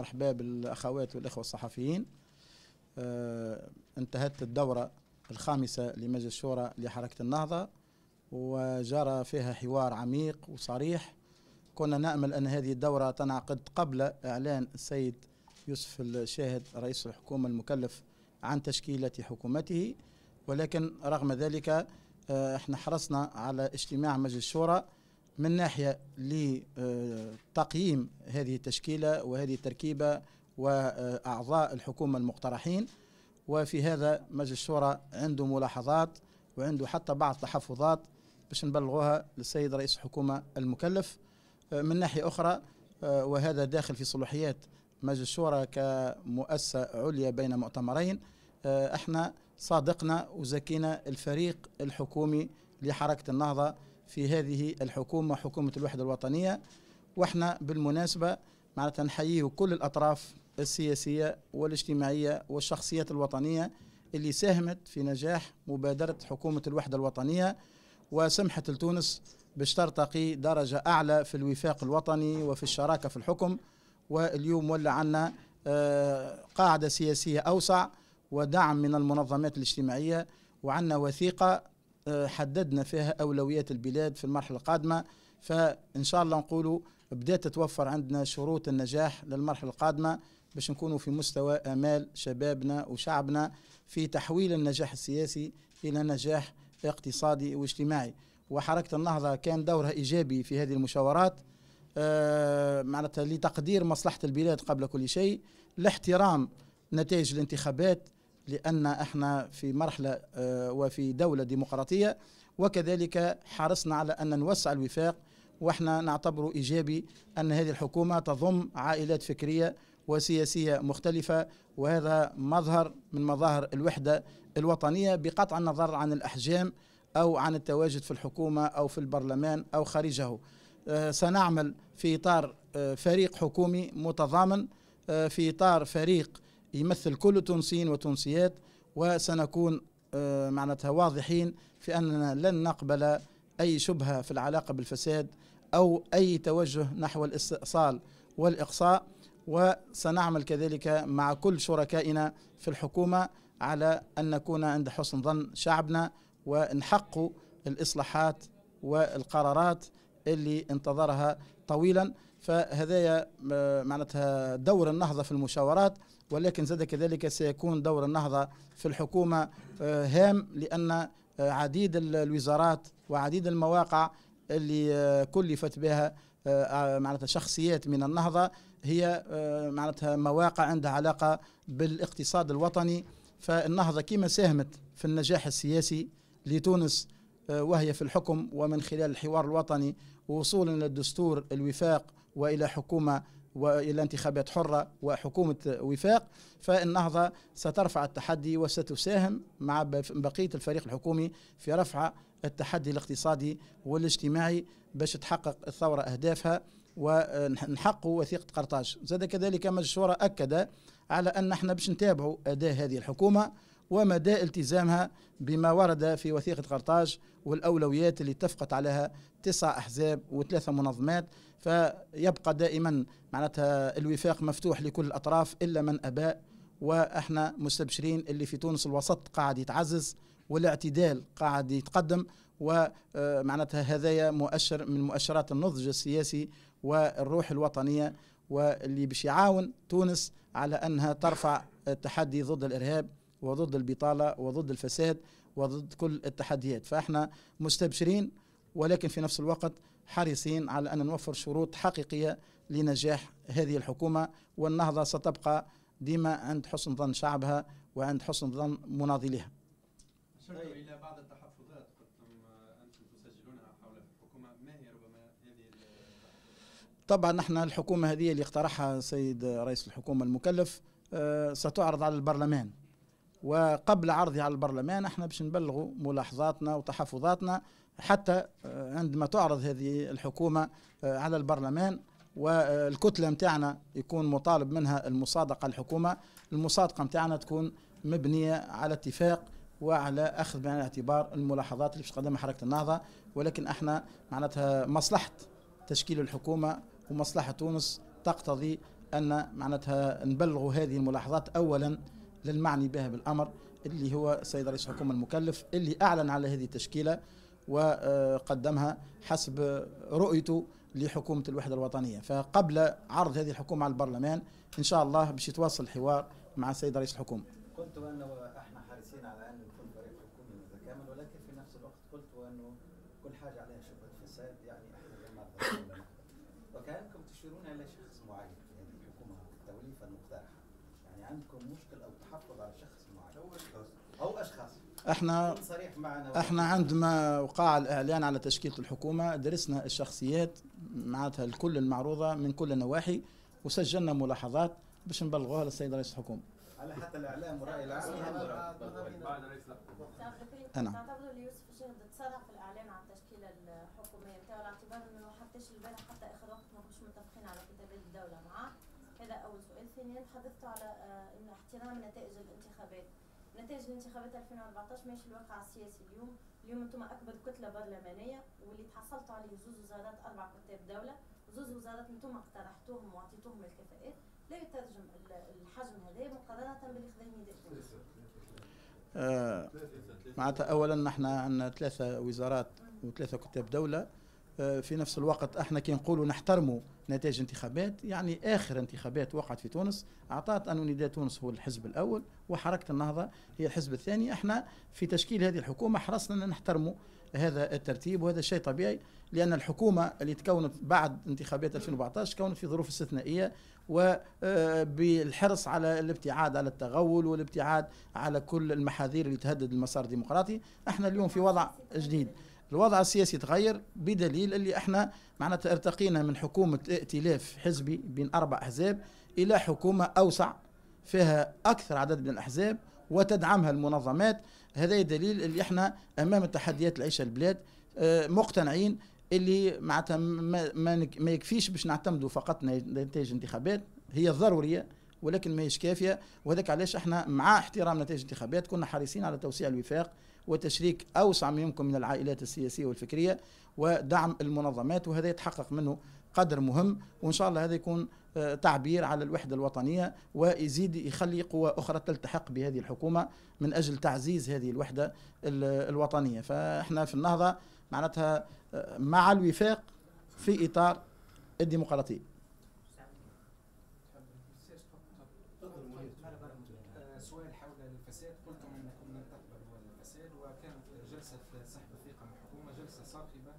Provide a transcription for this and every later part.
مرحبا بالاخوات والاخوه الصحفيين آه، انتهت الدوره الخامسه لمجلس الشورى لحركه النهضه وجرى فيها حوار عميق وصريح كنا نامل ان هذه الدوره تنعقد قبل اعلان السيد يوسف الشاهد رئيس الحكومه المكلف عن تشكيله حكومته ولكن رغم ذلك آه، احنا حرصنا على اجتماع مجلس الشورى من ناحية لتقييم هذه التشكيلة وهذه التركيبة وأعضاء الحكومة المقترحين وفي هذا مجلس الشورى عنده ملاحظات وعنده حتى بعض التحفظات باش نبلغوها للسيد رئيس الحكومة المكلف من ناحية أخرى وهذا داخل في صلاحيات مجلس الشورى كمؤسسة عليا بين مؤتمرين احنا صادقنا وزكينا الفريق الحكومي لحركة النهضة في هذه الحكومة حكومة الوحدة الوطنية واحنا بالمناسبة معناتها نحييه كل الأطراف السياسية والاجتماعية والشخصيات الوطنية اللي ساهمت في نجاح مبادرة حكومة الوحدة الوطنية وسمحت لتونس باش ترتقي درجة أعلى في الوفاق الوطني وفي الشراكة في الحكم واليوم ولا عنا آه، قاعدة سياسية أوسع ودعم من المنظمات الاجتماعية وعنا وثيقة حددنا فيها أولويات البلاد في المرحلة القادمة فإن شاء الله نقولوا بدأت تتوفر عندنا شروط النجاح للمرحلة القادمة باش نكونوا في مستوى آمال شبابنا وشعبنا في تحويل النجاح السياسي إلى نجاح اقتصادي واجتماعي وحركة النهضة كان دورها إيجابي في هذه المشاورات آه، معناتها لتقدير مصلحة البلاد قبل كل شيء لاحترام نتائج الانتخابات لأن احنا في مرحلة آه، وفي دولة ديمقراطية وكذلك حرصنا على أن نوسع الوفاق واحنا نعتبر إيجابي أن هذه الحكومة تضم عائلات فكرية وسياسية مختلفة وهذا مظهر من مظاهر الوحدة الوطنية بقطع النظر عن الأحجام أو عن التواجد في الحكومة أو في البرلمان أو خارجه آه، سنعمل في إطار آه، فريق حكومي متضامن في إطار فريق يمثل كل تونسيين وتونسيات وسنكون آه، معناتها واضحين في أننا لن نقبل أي شبهة في العلاقة بالفساد أو أي توجه نحو الاستئصال والإقصاء وسنعمل كذلك مع كل شركائنا في الحكومة على أن نكون عند حسن ظن شعبنا ونحقق الإصلاحات والقرارات اللي انتظرها طويلا فهذايا آه، معناتها دور النهضة في المشاورات ولكن زاد كذلك سيكون دور النهضة في الحكومة آه، هام لأن آه، عديد الوزارات وعديد المواقع اللي آه، كلفت بها معناتها شخصيات من النهضة هي معناتها مواقع عندها علاقة بالاقتصاد الوطني فالنهضة كما ساهمت في النجاح السياسي لتونس وهي في الحكم ومن خلال الحوار الوطني ووصولا للدستور الوفاق وإلى حكومة والى انتخابات حره وحكومه وفاق فالنهضه سترفع التحدي وستساهم مع بقيه الفريق الحكومي في رفع التحدي الاقتصادي والاجتماعي باش تحقق الثوره اهدافها ونحقوا وثيقه قرطاج زاد كذلك مجلس الشورى اكد على ان احنا باش نتابعوا اداء هذه الحكومه ومدى التزامها بما ورد في وثيقة قرطاج والأولويات اللي اتفقت عليها تسع أحزاب وثلاثة منظمات فيبقى دائما معناتها الوفاق مفتوح لكل الأطراف إلا من أباء وإحنا مستبشرين اللي في تونس الوسط قاعد يتعزز والاعتدال قاعد يتقدم ومعناتها آه، هذايا مؤشر من مؤشرات النضج السياسي والروح الوطنية واللي باش يعاون تونس على انها ترفع التحدي ضد الارهاب وضد البطالة وضد الفساد وضد كل التحديات فاحنا مستبشرين ولكن في نفس الوقت حريصين على أن نوفر شروط حقيقية لنجاح هذه الحكومة والنهضة ستبقى ديما عند حسن ظن شعبها وعند حسن ظن مناضليها أشرت إلى بعض التحفظات قلتم أنتم تسجلونها حول الحكومة ما هي ربما هذه طبعا نحن الحكومة هذه اللي اقترحها السيد رئيس الحكومة المكلف آه، ستعرض على البرلمان وقبل عرضها على البرلمان احنا باش نبلغوا ملاحظاتنا وتحفظاتنا حتى آه، عندما تعرض هذه الحكومة آه، على البرلمان والكتلة نتاعنا يكون مطالب منها المصادقة الحكومة المصادقة نتاعنا تكون مبنية على اتفاق وعلى اخذ بعين الاعتبار الملاحظات اللي باش تقدمها حركه النهضه ولكن احنا معناتها مصلحه تشكيل الحكومه ومصلحه تونس تقتضي ان معناتها نبلغوا هذه الملاحظات اولا للمعني بها بالأمر اللي هو السيد رئيس الحكومة المكلف اللي أعلن على هذه التشكيلة وقدمها حسب رؤيته لحكومة الوحدة الوطنية فقبل عرض هذه الحكومة على البرلمان إن شاء الله باش يتواصل الحوار مع السيد رئيس الحكومة قلت أنه احنا حريصين على أن يكون فريق حكومي متكامل ولكن في نفس الوقت قلت أنه كل حاجة عليها شبهة فساد يعني احنا لما وكأنكم تشيرون إلى شخص معين في هذه الحكومة التوليفة المقترحة عندكم مشكل او تحفظ على شخص معين او اشخاص احنا احنا عندما وقع الاعلان على تشكيله الحكومه درسنا الشخصيات معناتها الكل المعروضه من كل النواحي وسجلنا ملاحظات باش نبلغوها للسيد رئيس الحكومه على حتى الاعلام والراي العام بعد رئيس الحكومه تعتبروا ليوسف الشهد تسرع في الاعلان عن التشكيله الحكوميه بتاعه على اعتبار انه حتى البارح حتى اخر وقت ما كناش متفقين على كتابات الدوله معاه هذا إيه اول سؤال ثانيا حضرت على آه، انه احترام نتائج الانتخابات نتائج الانتخابات 2014 ماشي الواقع السياسي اليوم اليوم انتم اكبر كتله برلمانيه واللي تحصلتوا عليه زوز وزارات اربع كتاب دوله زوز وزارات انتم اقترحتوهم واعطيتوهم الكفاءات لا يترجم الحجم هذا مقارنه باللي خذينا آه، معناتها اولا نحن عندنا ثلاثه وزارات وثلاثه كتاب دوله آه، في نفس الوقت احنا كي نقولوا نحترموا نتائج انتخابات يعني اخر انتخابات وقعت في تونس اعطت ان نداء تونس هو الحزب الاول وحركه النهضه هي الحزب الثاني احنا في تشكيل هذه الحكومه حرصنا ان نحترموا هذا الترتيب وهذا شيء طبيعي لان الحكومه اللي تكونت بعد انتخابات 2014 تكونت في ظروف استثنائيه وبالحرص آه، على الابتعاد على التغول والابتعاد على كل المحاذير اللي تهدد المسار الديمقراطي احنا اليوم في وضع جديد الوضع السياسي تغير بدليل اللي احنا معناتها ارتقينا من حكومة ائتلاف حزبي بين أربع أحزاب إلى حكومة أوسع فيها أكثر عدد من الأحزاب وتدعمها المنظمات هذا دليل اللي احنا أمام التحديات اللي عيشها البلاد آه، مقتنعين اللي معناتها ما يكفيش باش نعتمدوا فقط نتائج انتخابات هي ضرورية ولكن ماهيش كافية وهذاك علاش احنا مع احترام نتائج الانتخابات كنا حريصين على توسيع الوفاق وتشريك أوسع ما يمكن من العائلات السياسية والفكرية ودعم المنظمات وهذا يتحقق منه قدر مهم وإن شاء الله هذا يكون آه، تعبير على الوحدة الوطنية ويزيد يخلي قوى أخرى تلتحق بهذه الحكومة من أجل تعزيز هذه الوحدة الوطنية فإحنا في النهضة معناتها آه، مع الوفاق في إطار الديمقراطية صاخبة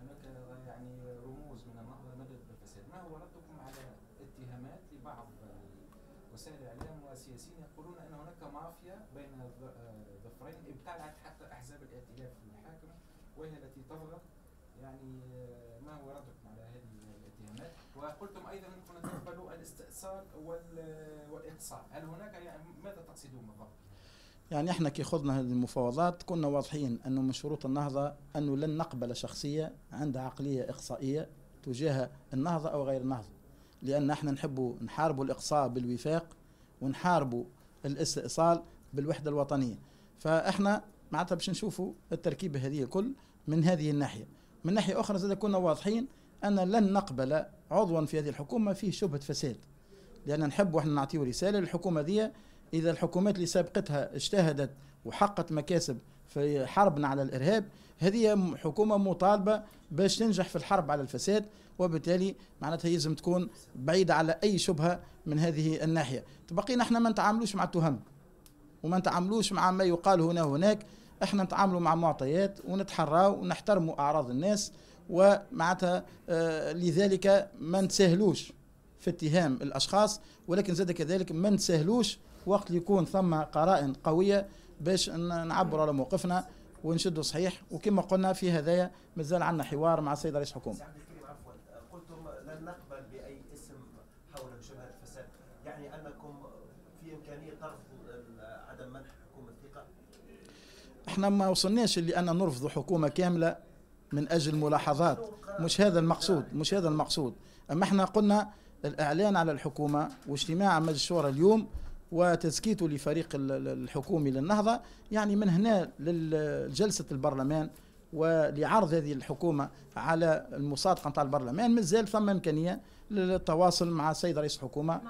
هناك يعني رموز من النهضة نبت بالفساد ما هو ردكم على اتهامات لبعض وسائل الاعلام والسياسيين يقولون ان هناك مافيا بين ظفرين ابتلعت حتى احزاب الائتلاف الحاكمه وهي التي تضغط يعني ما هو ردكم على هذه الاتهامات؟ وقلتم ايضا انكم تقبلوا الاستئصال والاقصاء، هل هناك يعني ماذا تقصدون بالضبط؟ يعني احنا كي خضنا هذه المفاوضات كنا واضحين انه من شروط النهضه انه لن نقبل شخصيه عندها عقليه اقصائيه تجاه النهضه او غير النهضه لان احنا نحبوا نحاربوا الاقصاء بالوفاق ونحاربوا الاستئصال بالوحده الوطنيه فاحنا معناتها باش نشوفوا التركيبه هذه الكل من هذه الناحيه من ناحيه اخرى زاد كنا واضحين ان لن نقبل عضوا في هذه الحكومه فيه شبهه فساد لان نحب احنا نعطيوا رساله للحكومه ذي إذا الحكومات اللي سابقتها اجتهدت وحققت مكاسب في حربنا على الإرهاب هذه حكومة مطالبة باش تنجح في الحرب على الفساد وبالتالي معناتها يلزم تكون بعيدة على أي شبهة من هذه الناحية تبقينا احنا ما نتعاملوش مع التهم وما نتعاملوش مع ما يقال هنا وهناك احنا نتعاملوا مع معطيات ونتحراو ونحترموا أعراض الناس ومعناتها آه لذلك ما نتساهلوش في اتهام الاشخاص ولكن زاد كذلك ما نتساهلوش وقت اللي يكون ثم قرائن قويه باش نعبر على موقفنا ونشدوا صحيح وكما قلنا في هذايا مازال عندنا حوار مع السيد رئيس الحكومه. عفوا آه، قلتم لن نقبل باي اسم حول مشابهه الفساد، يعني انكم في امكانيه ترفض عدم منح حكومه الثقه؟ احنا ما وصلناش لان نرفض حكومه كامله من اجل ملاحظات مش هذا المقصود مش هذا المقصود اما احنا قلنا الاعلان على الحكومه واجتماع مجلس الشورى اليوم وتزكيته لفريق الحكومي للنهضة يعني من هنا لجلسة البرلمان ولعرض هذه الحكومة على المصادقة نتاع البرلمان مازال فما إمكانية للتواصل مع السيد رئيس الحكومة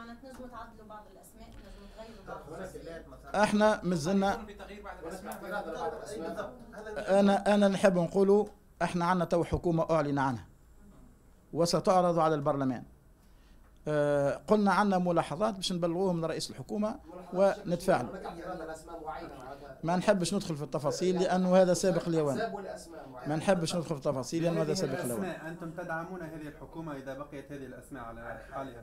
احنا مازلنا انا انا نحب نقولوا احنا عندنا تو حكومه اعلن عنها وستعرض على البرلمان آه، قلنا عندنا ملاحظات باش نبلغوهم لرئيس الحكومه ونتفاعل ما نحبش ندخل في التفاصيل لانه هذا سابق اليوان ما نحبش ندخل في التفاصيل لانه هذا سابق اليوان انتم تدعمون هذه الحكومه اذا بقيت هذه الاسماء على حالها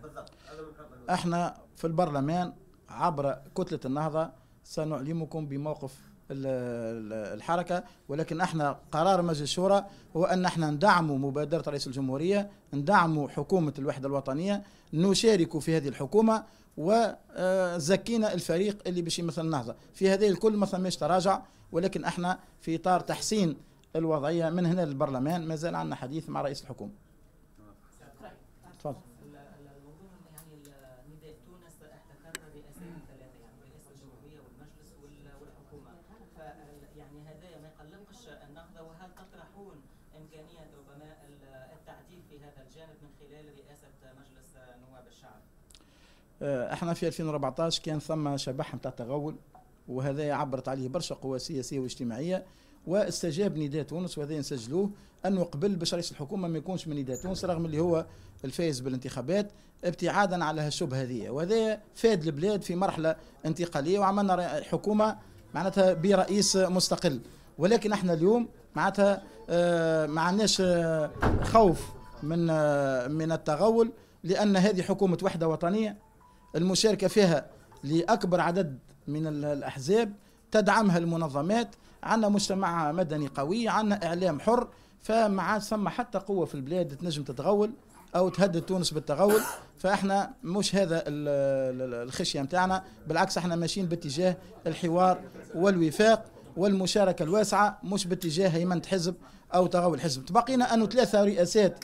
احنا في البرلمان عبر كتله النهضه سنعلمكم بموقف الحركة ولكن احنا قرار مجلس الشورى هو أن احنا ندعموا مبادرة رئيس الجمهورية ندعموا حكومة الوحدة الوطنية نشارك في هذه الحكومة وزكينا الفريق اللي باش يمثل النهضة في هذه الكل ما مش تراجع ولكن احنا في إطار تحسين الوضعية من هنا للبرلمان ما زال عندنا حديث مع رئيس الحكومة تفضل خلال رئاسة مجلس نواب الشعب آه، احنا في 2014 كان ثم شبح نتاع تغول وهذا عبرت عليه برشا قوى سياسيه واجتماعيه واستجاب نداء تونس وهذا نسجلوه انه قبل باش رئيس الحكومه ما يكونش من نداء تونس رغم اللي هو الفائز بالانتخابات ابتعادا على الشبهه هذه وهذا فاد البلاد في مرحله انتقاليه وعملنا حكومه معناتها برئيس مستقل ولكن احنا اليوم معناتها آه، ما عندناش آه، خوف من من التغول لأن هذه حكومة وحدة وطنية المشاركة فيها لأكبر عدد من الأحزاب تدعمها المنظمات عندنا مجتمع مدني قوي عندنا إعلام حر فما عاد ثم حتى قوة في البلاد تنجم تتغول أو تهدد تونس بالتغول فإحنا مش هذا الخشية متاعنا بالعكس إحنا ماشيين باتجاه الحوار والوفاق والمشاركة الواسعة مش باتجاه هيمنة حزب أو تغول حزب تبقينا أنه ثلاثة رئاسات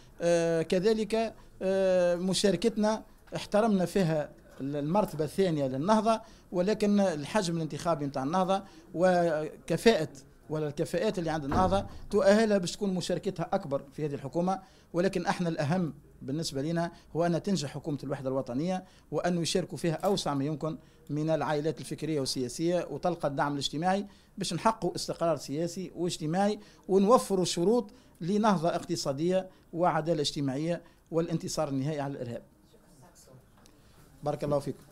آه، كذلك آه، مشاركتنا احترمنا فيها المرتبة الثانية للنهضة ولكن الحجم الانتخابي نتاع النهضة وكفاءة ولا الكفاءات اللي عند النهضة تؤهلها باش تكون مشاركتها أكبر في هذه الحكومة ولكن احنا الأهم بالنسبة لنا هو أن تنجح حكومة الوحدة الوطنية وأن يشاركوا فيها أوسع ما يمكن من العائلات الفكرية والسياسية وتلقى الدعم الاجتماعي باش نحققوا استقرار سياسي واجتماعي ونوفروا شروط لنهضة اقتصادية وعدالة اجتماعية والانتصار النهائي على الإرهاب بارك الله فيكم